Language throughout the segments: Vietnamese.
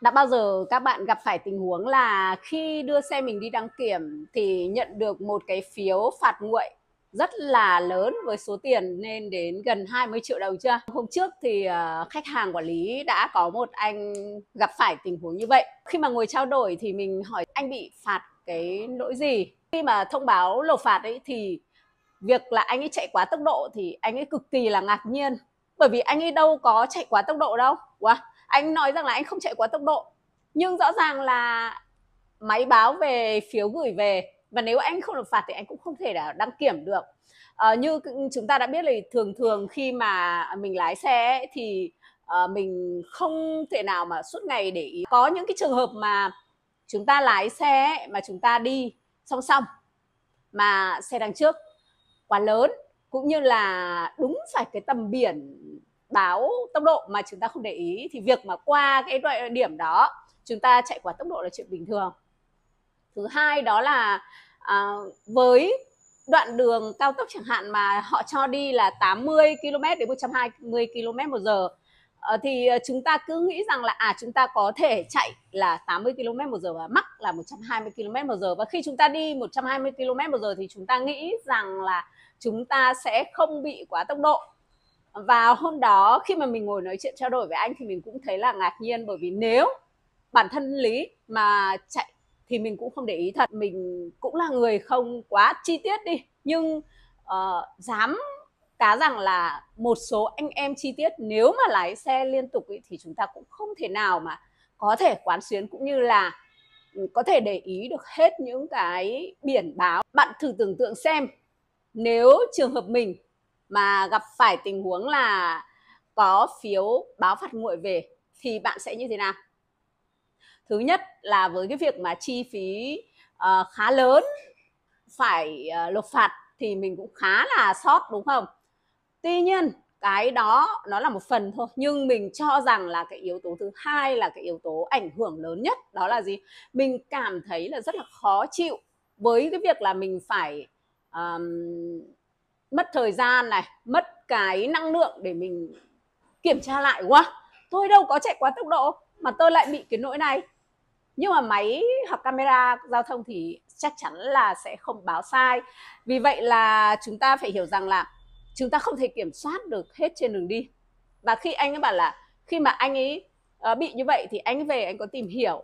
đã bao giờ các bạn gặp phải tình huống là khi đưa xe mình đi đăng kiểm thì nhận được một cái phiếu phạt nguội rất là lớn với số tiền lên đến gần 20 triệu đồng chưa? Hôm trước thì ờ, khách hàng quản lý đã có một anh gặp phải tình huống như vậy. Khi mà ngồi trao đổi thì mình hỏi anh bị phạt cái lỗi gì? Khi mà thông báo lột phạt ấy thì việc là anh ấy chạy quá tốc độ thì anh ấy cực kỳ là ngạc nhiên bởi vì anh ấy đâu có chạy quá tốc độ đâu. Wow anh nói rằng là anh không chạy quá tốc độ nhưng rõ ràng là máy báo về phiếu gửi về và nếu anh không nộp phạt thì anh cũng không thể là đăng kiểm được à, như chúng ta đã biết là thường thường khi mà mình lái xe ấy, thì à, mình không thể nào mà suốt ngày để ý có những cái trường hợp mà chúng ta lái xe ấy, mà chúng ta đi song song mà xe đằng trước quá lớn cũng như là đúng phải cái tầm biển báo tốc độ mà chúng ta không để ý thì việc mà qua cái đoạn điểm đó chúng ta chạy quá tốc độ là chuyện bình thường thứ hai đó là à, với đoạn đường cao tốc chẳng hạn mà họ cho đi là 80 km đến 120 km một giờ ờ, thì ờ, chúng ta cứ nghĩ rằng là à chúng ta có thể chạy là 80 km một giờ và mắc là 120 km một giờ và khi chúng ta đi 120 km một giờ thì chúng ta nghĩ rằng là chúng ta sẽ không bị quá tốc độ và hôm đó khi mà mình ngồi nói chuyện trao đổi với anh thì mình cũng thấy là ngạc nhiên bởi vì nếu bản thân lý mà chạy thì mình cũng không để ý thật mình cũng là người không quá chi tiết đi nhưng uh, dám cá rằng là một số anh em chi tiết nếu mà lái xe liên tục ý, thì chúng ta cũng không thể nào mà có thể quán xuyến cũng như là ừ, có thể để ý được hết những cái biển báo bạn thử tưởng tượng xem nếu trường hợp mình mà gặp phải tình huống là có phiếu báo phạt nguội về thì bạn sẽ như thế nào thứ nhất là với cái việc mà chi phí uh, khá lớn phải uh, ờ, nộp phạt thì mình cũng khá là sót đúng không tuy nhiên cái đó nó là một phần thôi nhưng mình cho rằng là cái yếu tố thứ hai là cái yếu tố ảnh hưởng lớn nhất đó là gì mình cảm thấy là rất là khó chịu với cái việc là mình phải um, mất thời gian này mất cái năng lượng để mình kiểm tra lại quá tôi đâu có chạy quá tốc độ mà tôi lại bị cái lỗi này nhưng mà máy hoặc camera giao thông thì chắc chắn là sẽ không báo sai vì vậy là chúng ta phải hiểu rằng là chúng ta không thể kiểm soát được hết trên đường đi và khi anh ấy bảo là khi mà anh ấy ờ, bị như vậy thì anh về anh có tìm hiểu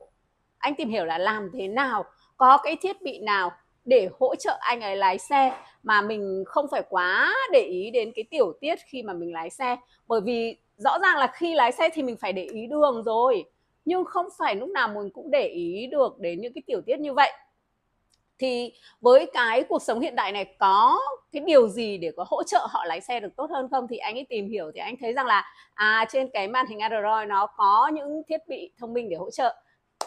anh tìm hiểu là làm thế nào có cái thiết bị nào để hỗ trợ anh ấy lái xe mà mình không phải quá để ý đến cái tiểu tiết khi mà mình lái xe bởi vì rõ ràng là khi lái xe thì mình phải để ý đường rồi nhưng không phải lúc nào mình cũng để ý được đến những cái tiểu tiết như vậy thì với cái cuộc sống hiện đại này có cái điều gì để có hỗ trợ họ lái xe được tốt hơn không thì anh ấy tìm hiểu thì anh thấy rằng là à trên cái màn hình Android nó có những thiết bị thông minh để hỗ trợ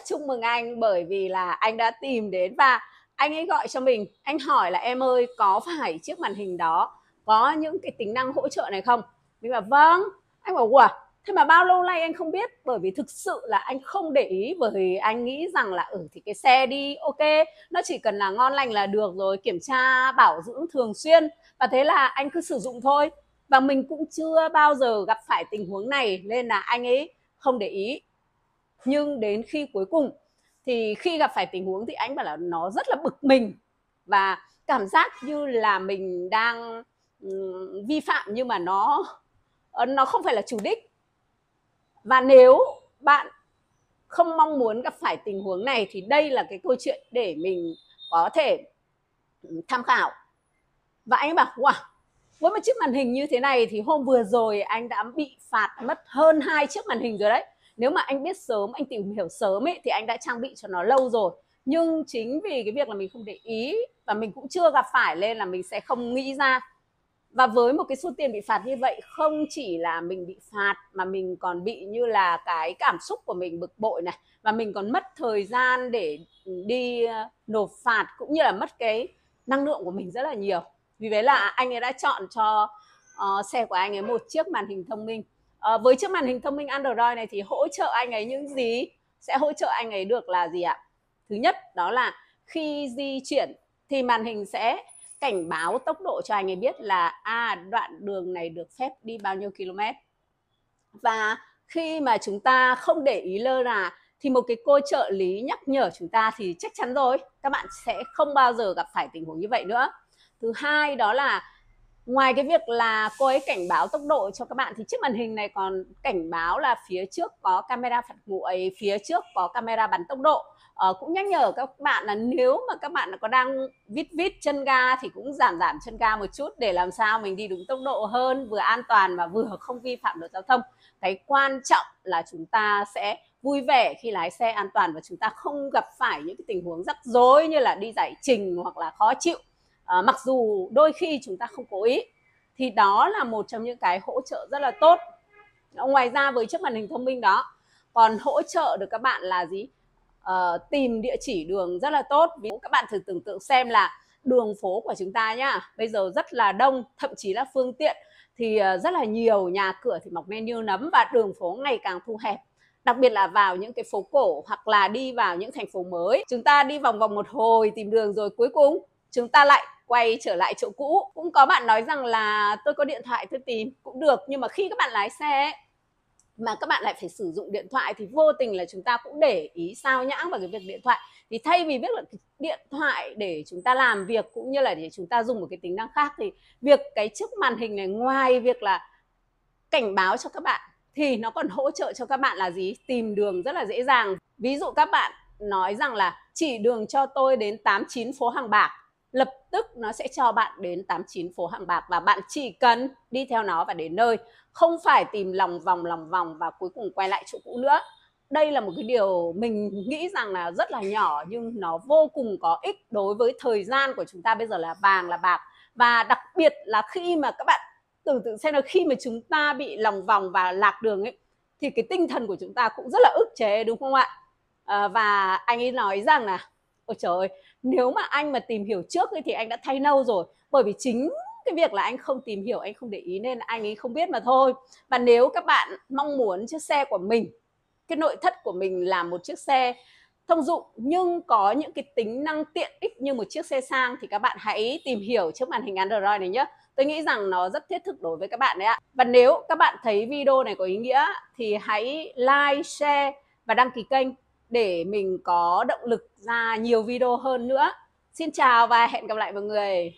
chúc mừng anh bởi vì là anh đã tìm đến và anh ấy gọi cho mình anh hỏi là em ơi có phải chiếc màn hình đó có những cái tính năng hỗ trợ này không mình bảo vâng anh bảo wow thế mà bao lâu nay anh không biết bởi vì thực sự là anh không để ý bởi vì anh nghĩ rằng là ở ừ, thì cái xe đi ok nó chỉ cần là ngon lành là được rồi kiểm tra bảo dưỡng thường xuyên và thế là anh cứ sử dụng thôi và mình cũng chưa bao giờ gặp phải tình huống này nên là anh ấy không để ý nhưng đến khi cuối cùng thì khi gặp phải tình huống thì anh bảo là nó rất là bực mình và cảm giác như là mình đang vi phạm nhưng mà nó ờ, nó không phải là chủ đích và nếu bạn không mong muốn gặp phải tình huống này thì đây là cái câu chuyện để mình có thể tham khảo và anh bảo wow với một chiếc màn hình như thế này thì hôm vừa rồi anh đã bị phạt mất hơn hai chiếc màn hình rồi đấy nếu mà anh biết sớm anh tìm hiểu sớm ấy thì anh đã trang bị cho nó lâu rồi nhưng chính vì cái việc là mình không để ý và mình cũng chưa gặp phải nên là mình sẽ không nghĩ ra và với một cái số tiền bị phạt như vậy không chỉ là mình bị phạt mà mình còn bị như là cái cảm xúc của mình bực bội này và mình còn mất thời gian để đi ờ, nộp phạt cũng như là mất cái năng lượng của mình rất là nhiều vì thế là anh ấy đã chọn cho uh, xe của anh ấy một chiếc màn hình thông minh à, với chiếc màn hình thông minh Android này thì hỗ trợ anh ấy những gì sẽ hỗ trợ anh ấy được là gì ạ thứ nhất đó là khi di chuyển thì màn hình sẽ cảnh báo tốc độ cho anh ấy biết là a à, đoạn đường này được phép đi bao nhiêu km và khi mà chúng ta không để ý lơ là thì một cái cô trợ lý nhắc nhở chúng ta thì chắc chắn rồi các bạn sẽ không bao giờ gặp phải tình huống như vậy nữa thứ hai đó là ngoài cái việc là cô ấy cảnh báo tốc độ cho các bạn thì trước màn hình này còn cảnh báo là phía trước có camera phạt nguội phía trước có camera bắn tốc độ ờ, cũng nhắc nhở các bạn là nếu mà các bạn có đang vít vít chân ga thì cũng giảm giảm chân ga một chút để làm sao mình đi đúng tốc độ hơn vừa an toàn mà vừa không vi phạm luật giao thông cái quan trọng là chúng ta sẽ vui vẻ khi lái xe an toàn và chúng ta không gặp phải những cái tình huống rắc rối như là đi giải trình hoặc là khó chịu à, mặc dù đôi khi chúng ta không cố ý thì đó là một trong những cái hỗ trợ rất là tốt ngoài ra với chiếc màn hình thông minh đó còn hỗ trợ được các bạn là gì à, tìm địa chỉ đường rất là tốt ví các bạn thử tưởng tượng xem là đường phố của chúng ta nhá bây giờ rất là đông thậm chí là phương tiện thì ờ, rất là nhiều nhà cửa thì mọc nên như nấm và đường phố ngày càng thu hẹp đặc biệt là vào những cái phố cổ hoặc là đi vào những thành phố mới chúng ta đi vòng vòng một hồi tìm đường rồi cuối cùng chúng ta lại quay trở lại chỗ cũ cũng có bạn nói rằng là tôi có điện thoại tôi tìm cũng được nhưng mà khi các bạn lái xe mà các bạn lại phải sử dụng điện thoại thì vô tình là chúng ta cũng để ý sao nhãng vào cái việc điện thoại thì thay vì biết là điện thoại để chúng ta làm việc cũng như là để chúng ta dùng một cái tính năng khác thì việc cái trước màn hình này ngoài việc là cảnh báo cho các bạn thì nó còn hỗ trợ cho các bạn là gì tìm đường rất là dễ dàng ví dụ các bạn nói rằng là chỉ đường cho tôi đến 89 phố hàng bạc lập tức nó sẽ cho bạn đến 89 phố Hàng Bạc và bạn chỉ cần đi theo nó và đến nơi, không phải tìm lòng vòng lòng vòng và cuối cùng quay lại chỗ cũ nữa. Đây là một cái điều mình nghĩ rằng là rất là nhỏ nhưng nó vô cùng có ích đối với thời gian của chúng ta bây giờ là vàng là bạc và đặc biệt là khi mà các bạn tưởng tượng xem là khi mà chúng ta bị lòng vòng và lạc đường ấy thì cái tinh thần của chúng ta cũng rất là ức chế đúng không ạ? À, và anh ấy nói rằng là ôi trời ơi nếu mà anh mà tìm hiểu trước thì anh đã thay nâu rồi bởi vì chính cái việc là anh không tìm hiểu anh không để ý nên anh ấy không biết mà thôi và nếu các bạn mong muốn chiếc xe của mình cái nội thất của mình là một chiếc xe thông dụng nhưng có những cái tính năng tiện ích như một chiếc xe sang thì các bạn hãy tìm hiểu trước màn hình Android này nhé. Tôi nghĩ rằng nó rất thiết thực đối với các bạn đấy ạ. Và nếu các bạn thấy video này có ý nghĩa thì hãy like, share và đăng ký kênh để mình có động lực ra nhiều video hơn nữa. Xin chào và hẹn gặp lại mọi người.